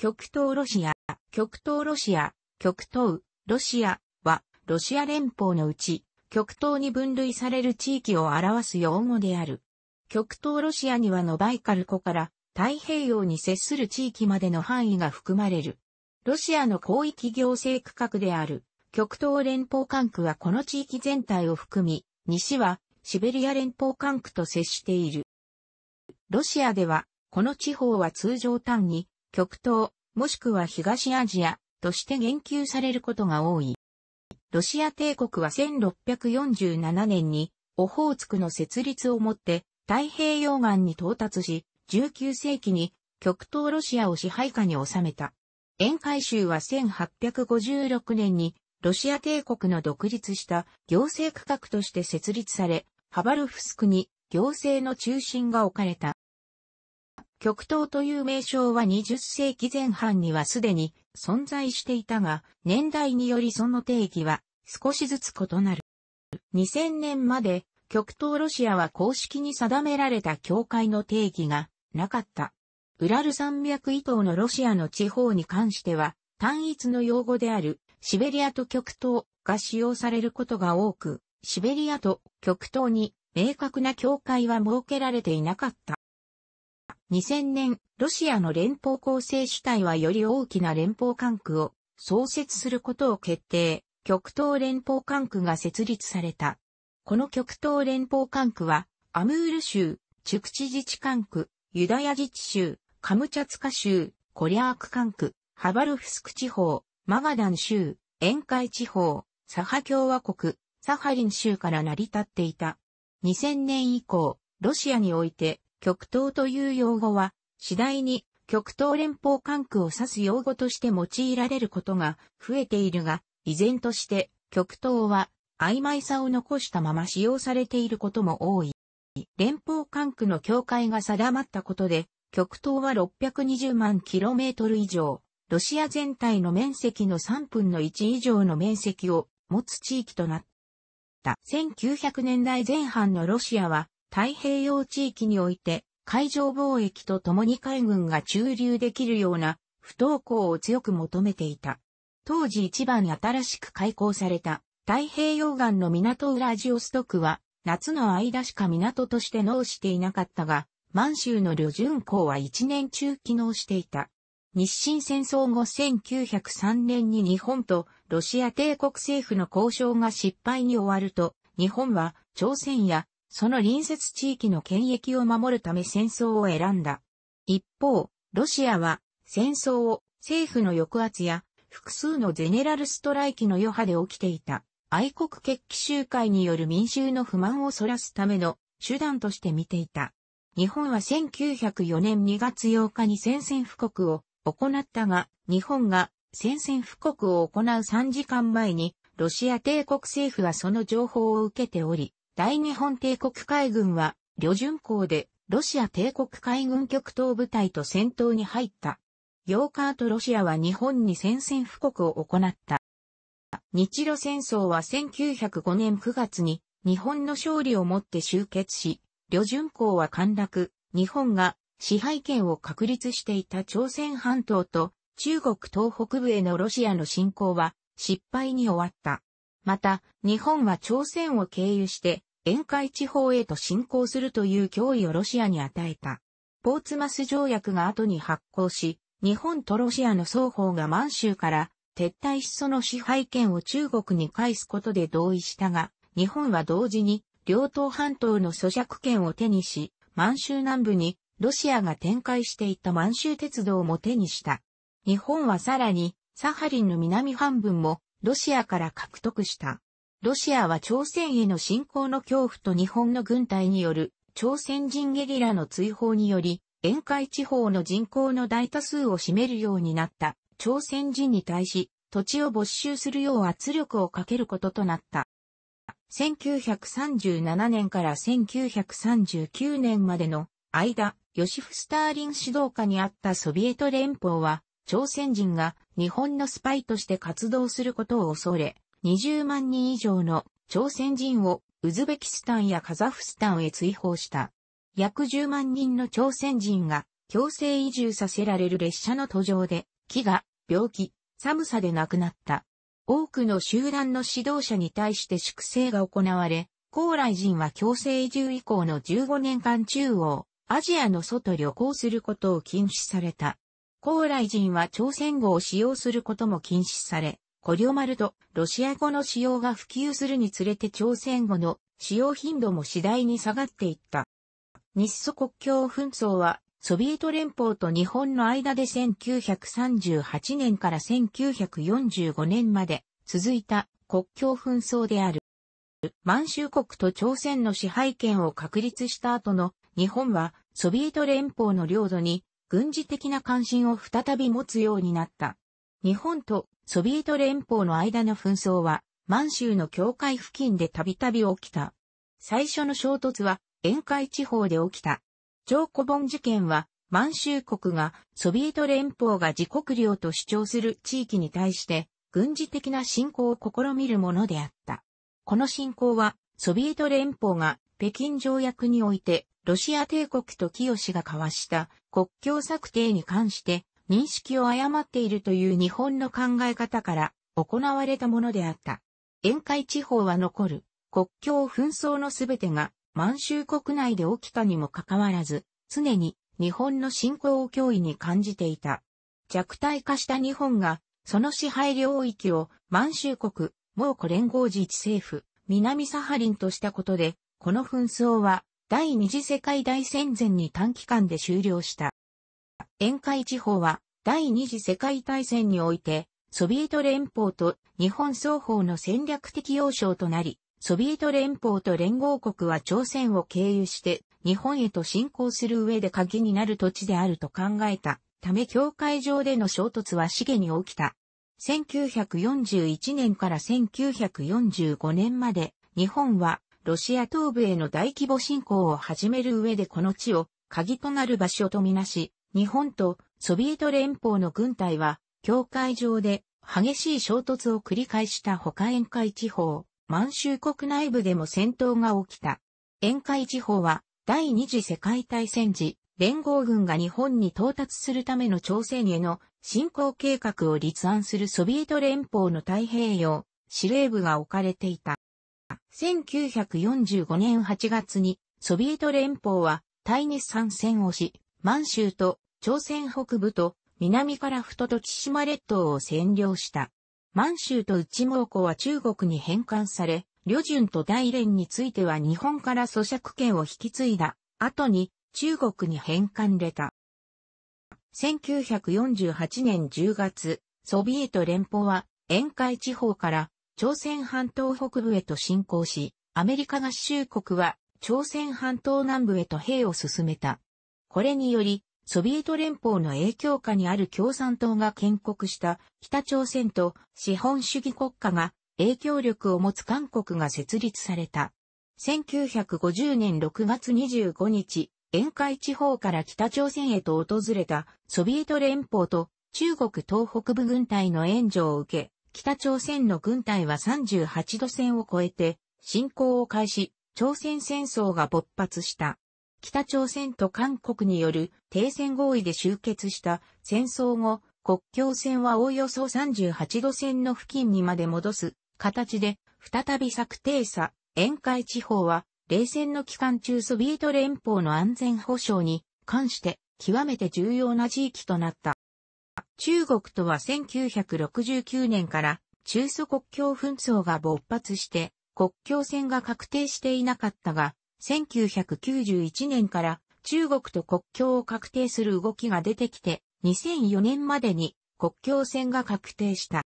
極東ロシア、極東ロシア、極東、ロシアは、ロシア連邦のうち、極東に分類される地域を表す用語である。極東ロシアにはノバイカル湖から太平洋に接する地域までの範囲が含まれる。ロシアの広域行政区画である極東連邦管区はこの地域全体を含み、西はシベリア連邦管区と接している。ロシアでは、この地方は通常単に極東、もしくは東アジアとして言及されることが多い。ロシア帝国は1647年にオホーツクの設立をもって太平洋岸に到達し、19世紀に極東ロシアを支配下に収めた。沿海州は1856年にロシア帝国の独立した行政区画として設立され、ハバルフスクに行政の中心が置かれた。極東という名称は20世紀前半にはすでに存在していたが、年代によりその定義は少しずつ異なる。2000年まで極東ロシアは公式に定められた境界の定義がなかった。ウラル山脈以東のロシアの地方に関しては、単一の用語であるシベリアと極東が使用されることが多く、シベリアと極東に明確な境界は設けられていなかった。2000年、ロシアの連邦構成主体はより大きな連邦管区を創設することを決定、極東連邦管区が設立された。この極東連邦管区は、アムール州、チュクチ自治管区、ユダヤ自治州、カムチャツカ州、コリャーク管区、ハバルフスク地方、マガダン州、沿海地方、サハ共和国、サハリン州から成り立っていた。2000年以降、ロシアにおいて極東という用語は、次第に極東連邦管区を指す用語として用いられることが増えているが、依然として極東は曖昧さを残したまま使用されていることも多い。連邦管区の境界が定まったことで、極東は620万 km 以上、ロシア全体の面積の3分の1以上の面積を持つ地域となった。1900年代前半のロシアは太平洋地域において、海上貿易とともに海軍が駐留できるような不登校を強く求めていた。当時一番新しく開港された太平洋岸の港ウラジオストクは夏の間しか港として農していなかったが、満州の旅順港は一年中機能していた。日清戦争後1903年に日本とロシア帝国政府の交渉が失敗に終わると、日本は朝鮮やその隣接地域の権益を守るため戦争を選んだ。一方、ロシアは戦争を政府の抑圧や複数のゼネラルストライキの余波で起きていた愛国決起集会による民衆の不満を逸らすための手段として見ていた。日本は1904年2月8日に宣戦布告を行ったが、日本が宣戦布告を行う3時間前に、ロシア帝国政府はその情報を受けており、大日本帝国海軍は、旅順港で、ロシア帝国海軍極東部隊と戦闘に入った。ヨーカーとロシアは日本に宣戦布告を行った。日露戦争は1905年9月に日本の勝利をもって終結し、旅順港は陥落、日本が支配権を確立していた朝鮮半島と中国東北部へのロシアの侵攻は失敗に終わった。また、日本は朝鮮を経由して沿海地方へと侵攻するという脅威をロシアに与えた。ポーツマス条約が後に発効し、日本とロシアの双方が満州から撤退しその支配権を中国に返すことで同意したが、日本は同時に両党半島の咀嚼権を手にし、満州南部にロシアが展開していた満州鉄道も手にした。日本はさらにサハリンの南半分もロシアから獲得した。ロシアは朝鮮への侵攻の恐怖と日本の軍隊による朝鮮人ゲリラの追放により、沿海地方の人口の大多数を占めるようになった朝鮮人に対し、土地を没収するよう圧力をかけることとなった。1937年から1939年までの間、ヨシフ・スターリン指導下にあったソビエト連邦は、朝鮮人が日本のスパイとして活動することを恐れ、20万人以上の朝鮮人をウズベキスタンやカザフスタンへ追放した。約10万人の朝鮮人が強制移住させられる列車の途上で、飢餓、病気、寒さで亡くなった。多くの集団の指導者に対して粛清が行われ、高麗人は強制移住以降の15年間中央、アジアの外旅行することを禁止された。高麗人は朝鮮語を使用することも禁止され、コリョマルとロシア語の使用が普及するにつれて朝鮮語の使用頻度も次第に下がっていった。日ソ国境紛争はソビエト連邦と日本の間で1938年から1945年まで続いた国境紛争である。満州国と朝鮮の支配権を確立した後の日本はソビエト連邦の領土に軍事的な関心を再び持つようになった。日本とソビエト連邦の間の紛争は、満州の境界付近でたびたび起きた。最初の衝突は、沿海地方で起きた。張古本事件は、満州国がソビエト連邦が自国領と主張する地域に対して軍事的な侵攻を試みるものであった。この侵攻はソビエト連邦が北京条約においてロシア帝国と清が交わした国境策定に関して認識を誤っているという日本の考え方から行われたものであった。沿海地方は残る国境紛争のすべてが満州国内で起きたにもかかわらず、常に日本の侵攻を脅威に感じていた。弱体化した日本が、その支配領域を満州国、蒙古連合自治政府、南サハリンとしたことで、この紛争は第二次世界大戦前に短期間で終了した。沿海地方は第二次世界大戦において、ソビエト連邦と日本双方の戦略的要衝となり、ソビエト連邦と連合国は朝鮮を経由して日本へと侵攻する上で鍵になる土地であると考えたため境界上での衝突は茂に起きた。1941年から1945年まで日本はロシア東部への大規模侵攻を始める上でこの地を鍵となる場所とみなし、日本とソビエト連邦の軍隊は、境界上で激しい衝突を繰り返した他沿海地方、満州国内部でも戦闘が起きた。沿海地方は第二次世界大戦時、連合軍が日本に到達するための朝鮮への進行計画を立案するソビエト連邦の太平洋司令部が置かれていた。1945年8月にソビエト連邦は対日参戦をし、満州と朝鮮北部と南から太と千島列島を占領した。満州と内蒙古は中国に返還され、旅順と大連については日本から租借権を引き継いだ後に中国に返還れた。1948年10月、ソビエト連邦は沿海地方から朝鮮半島北部へと侵攻し、アメリカ合衆国は朝鮮半島南部へと兵を進めた。これにより、ソビエト連邦の影響下にある共産党が建国した北朝鮮と資本主義国家が影響力を持つ韓国が設立された。1950年6月25日、沿海地方から北朝鮮へと訪れたソビエト連邦と中国東北部軍隊の援助を受け、北朝鮮の軍隊は38度線を越えて侵攻を開始、朝鮮戦争が勃発した。北朝鮮と韓国による停戦合意で終結した戦争後、国境線はおおよそ38度線の付近にまで戻す形で、再び策定さ、沿海地方は、冷戦の期間中ソビート連邦の安全保障に関して極めて重要な地域となった。中国とは1969年から中ソ国境紛争が勃発して国境線が確定していなかったが1991年から中国と国境を確定する動きが出てきて、2004年までに国境線が確定した。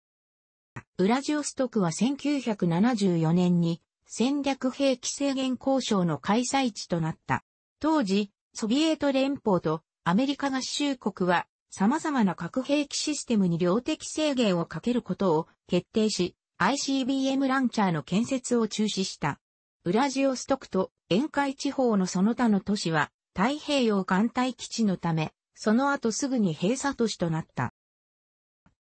ウラジオストクは1974年に戦略兵器制限交渉の開催地となった。当時、ソビエト連邦とアメリカ合衆国は様々な核兵器システムに量的制限をかけることを決定し、ICBM ランチャーの建設を中止した。ウラジオストクと沿海地方のその他の都市は太平洋艦隊基地のため、その後すぐに閉鎖都市となった。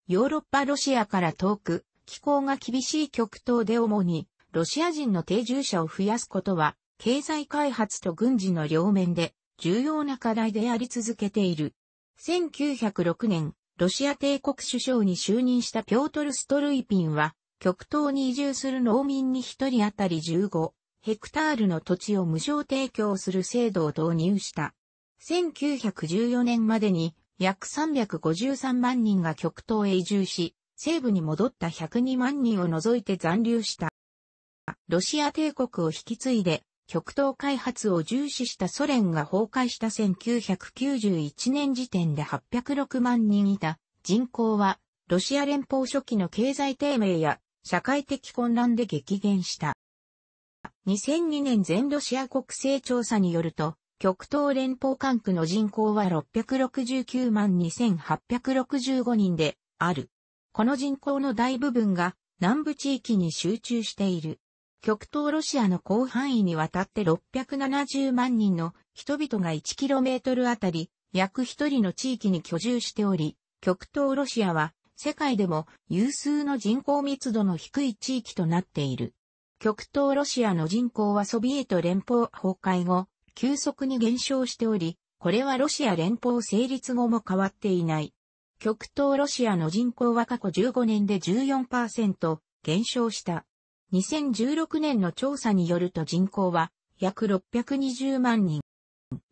ヨーロッパロシアから遠く、気候が厳しい極東で主に、ロシア人の定住者を増やすことは、経済開発と軍事の両面で、重要な課題であり続けている。1906年、ロシア帝国首相に就任したピョートル・ストルイピンは、極東に移住する農民に一人当たり15、ヘクタールの土地を無償提供する制度を導入した。1914年までに約353万人が極東へ移住し、西部に戻った102万人を除いて残留した。ロシア帝国を引き継いで、極東開発を重視したソ連が崩壊した1991年時点で806万人いた人口は、ロシア連邦初期の経済低迷や社会的混乱で激減した。2002年全ロシア国勢調査によると、極東連邦管区の人口は669万2865人である。この人口の大部分が南部地域に集中している。極東ロシアの広範囲にわたって670万人の人々が 1km あたり約1人の地域に居住しており、極東ロシアは世界でも有数の人口密度の低い地域となっている。極東ロシアの人口はソビエト連邦崩壊後、急速に減少しており、これはロシア連邦成立後も変わっていない。極東ロシアの人口は過去15年で14%減少した。2016年の調査によると人口は約620万人。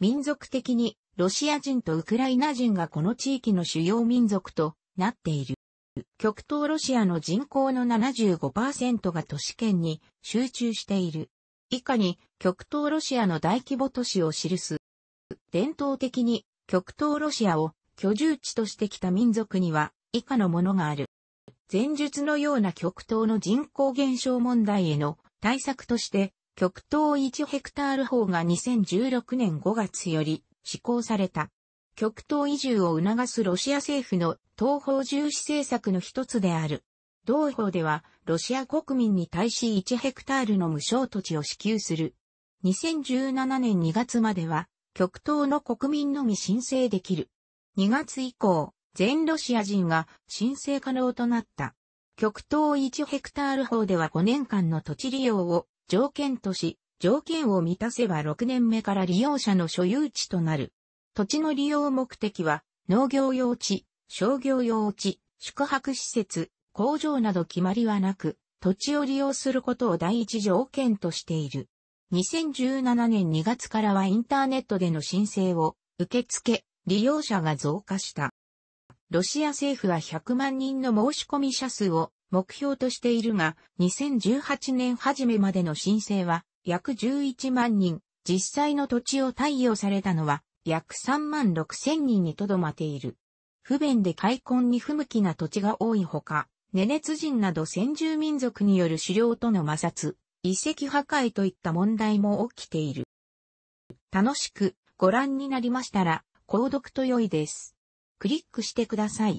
民族的にロシア人とウクライナ人がこの地域の主要民族となっている。極東ロシアの人口の75%が都市圏に集中している。以下に極東ロシアの大規模都市を記す。伝統的に極東ロシアを居住地としてきた民族には以下のものがある。前述のような極東の人口減少問題への対策として極東1ヘクタール法が2016年5月より施行された。極東移住を促すロシア政府の東方重視政策の一つである。同法では、ロシア国民に対し1ヘクタールの無償土地を支給する。2017年2月までは、極東の国民のみ申請できる。2月以降、全ロシア人が申請可能となった。極東1ヘクタール法では5年間の土地利用を条件とし、条件を満たせば6年目から利用者の所有地となる。土地の利用目的は農業用地、商業用地、宿泊施設、工場など決まりはなく、土地を利用することを第一条件としている。2017年2月からはインターネットでの申請を受け付け、利用者が増加した。ロシア政府は100万人の申し込み者数を目標としているが、2018年初めまでの申請は約11万人、実際の土地を貸与されたのは約3万6千人にとどまっている。不便で開墾に不向きな土地が多いほか、ネネツ人など先住民族による狩猟との摩擦、遺跡破壊といった問題も起きている。楽しくご覧になりましたら、購読と良いです。クリックしてください。